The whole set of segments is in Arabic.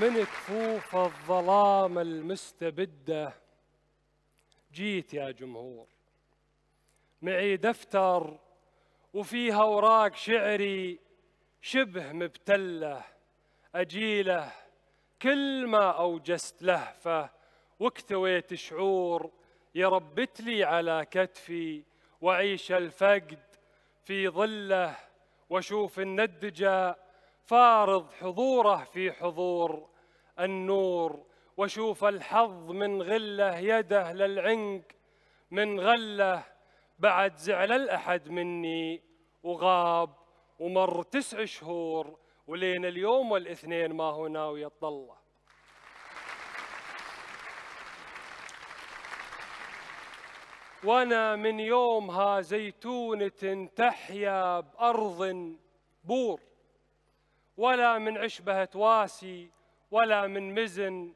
من كفوف الظلام المستبدة جيت يا جمهور معي دفتر وفيها أوراق شعري شبه مبتلة أجيله كل ما أوجست لهفة واكتويت شعور يربت لي على كتفي وأعيش الفقد في ظله وأشوف الندجة فارض حضوره في حضور النور وشوف الحظ من غله يده للعنق من غله بعد زعل الأحد مني وغاب ومر تسع شهور ولين اليوم والاثنين ما هو ناوي يطلع وانا من يومها زيتونه تحيا بارض بور ولا من عشبة تواسي ولا من مزن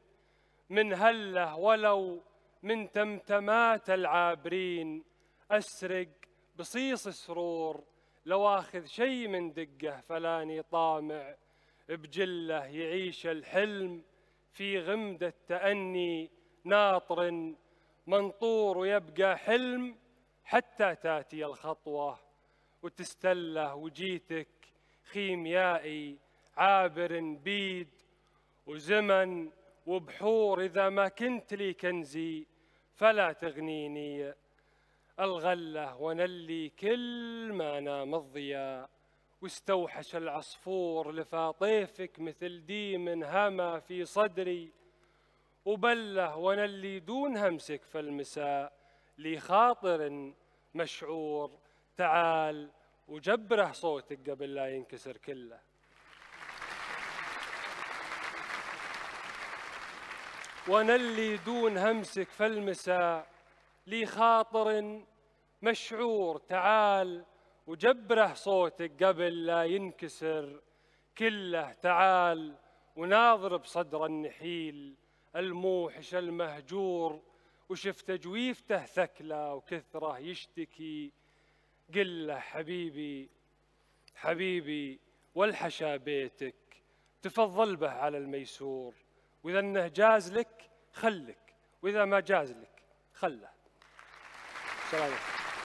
من هله ولو من تمتمات العابرين أسرق بصيص سرور لو آخذ شي من دقه فلاني طامع بجله يعيش الحلم في غمدة التأني ناطر منطور ويبقى حلم حتى تاتي الخطوة وتستله وجيتك خيميائي عابر بيد وزمن وبحور إذا ما كنت لي كنزي فلا تغنيني الغلة ونلي كل ما نام الضياء واستوحش العصفور لفاطيفك مثل ديم هما في صدري وبله ونلي دون همسك فالمساء لي خاطر مشعور تعال وجبره صوتك قبل لا ينكسر كله ونلي اللي دون همسك فالمساء لي خاطر مشعور تعال وجبره صوتك قبل لا ينكسر كله تعال وناظر بصدر النحيل الموحش المهجور وشف تجويفته ثكلى وكثره يشتكي قل له حبيبي حبيبي والحشا بيتك تفضل به على الميسور واذا انه جاز لك خلك واذا ما جاز لك خله عليكم